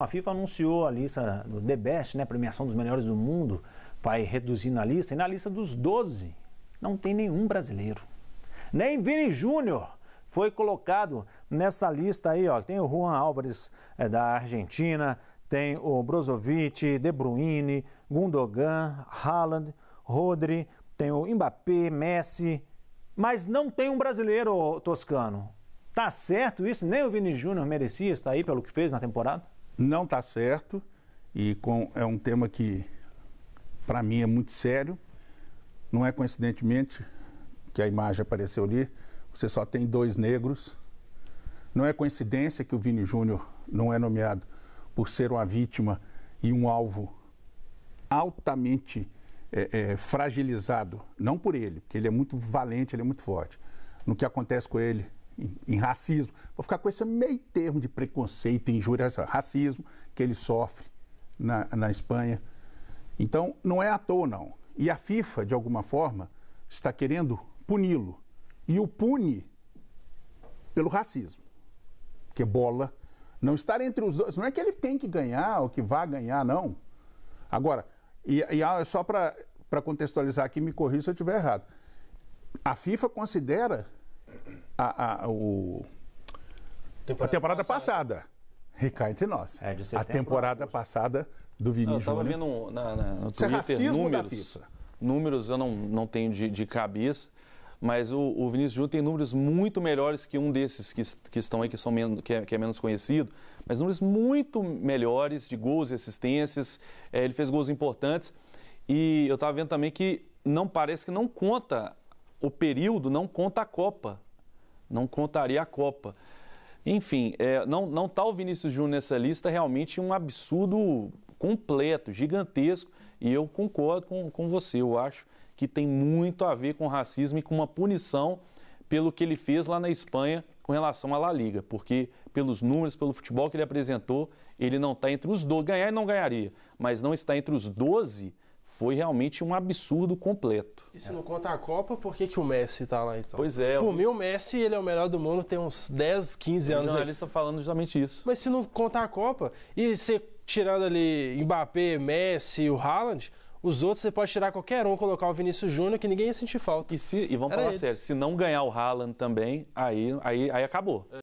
A FIFA anunciou a lista do The Best, né, premiação dos melhores do mundo, vai reduzir na lista, e na lista dos 12 não tem nenhum brasileiro. Nem Vini Júnior foi colocado nessa lista aí, ó. Tem o Juan Álvares é, da Argentina, tem o Brozovic, De Bruyne, Gundogan, Haaland, Rodri, tem o Mbappé, Messi, mas não tem um brasileiro toscano. Tá certo isso? Nem o Vini Júnior merecia estar aí pelo que fez na temporada? não está certo e com, é um tema que, para mim, é muito sério. Não é coincidentemente que a imagem apareceu ali, você só tem dois negros. Não é coincidência que o Vini Júnior não é nomeado por ser uma vítima e um alvo altamente é, é, fragilizado, não por ele, porque ele é muito valente, ele é muito forte, no que acontece com ele em, racismo, vou ficar com esse meio termo de preconceito e injúria, racismo que ele sofre na, na Espanha. Então, não é à toa, não. E a FIFA, de alguma forma, está querendo puni-lo. E o pune pelo racismo, que bola não estar entre os dois. Não é que ele tem que ganhar ou que vá ganhar, não. Agora, e, e ah, só para contextualizar aqui, me corrija se eu estiver errado. A FIFA considera a, a, o, temporada a temporada passada. passada. Recai entre nós. É, a temporada passada do Vinícius Júnior. Eu estava vendo na, na, no é Twitter é números. Números eu não, não tenho de, de cabeça, mas o, o Vinícius Júnior tem números muito melhores que um desses que, que estão aí, que, são menos, que, é, que é menos conhecido, mas números muito melhores de gols e assistências. É, ele fez gols importantes. E eu estava vendo também que não parece que não conta o período, não conta a Copa não contaria a Copa. Enfim, é, não, não tá o Vinícius Júnior nessa lista, é realmente um absurdo completo, gigantesco, e eu concordo com, com você, eu acho que tem muito a ver com racismo e com uma punição pelo que ele fez lá na Espanha com relação à La Liga, porque pelos números, pelo futebol que ele apresentou, ele não está entre os 12. ganhar e não ganharia, mas não está entre os 12 foi realmente um absurdo completo. E se não conta a Copa, por que, que o Messi está lá então? Pois é. Por mim, o Messi ele é o melhor do mundo, tem uns 10, 15 anos. O jornalista aí. falando justamente isso. Mas se não contar a Copa, e você tirando ali Mbappé, Messi, e o Haaland, os outros você pode tirar qualquer um, colocar o Vinícius Júnior, que ninguém ia sentir falta. E, se, e vamos Era falar ele. sério, se não ganhar o Haaland também, aí, aí, aí acabou. É.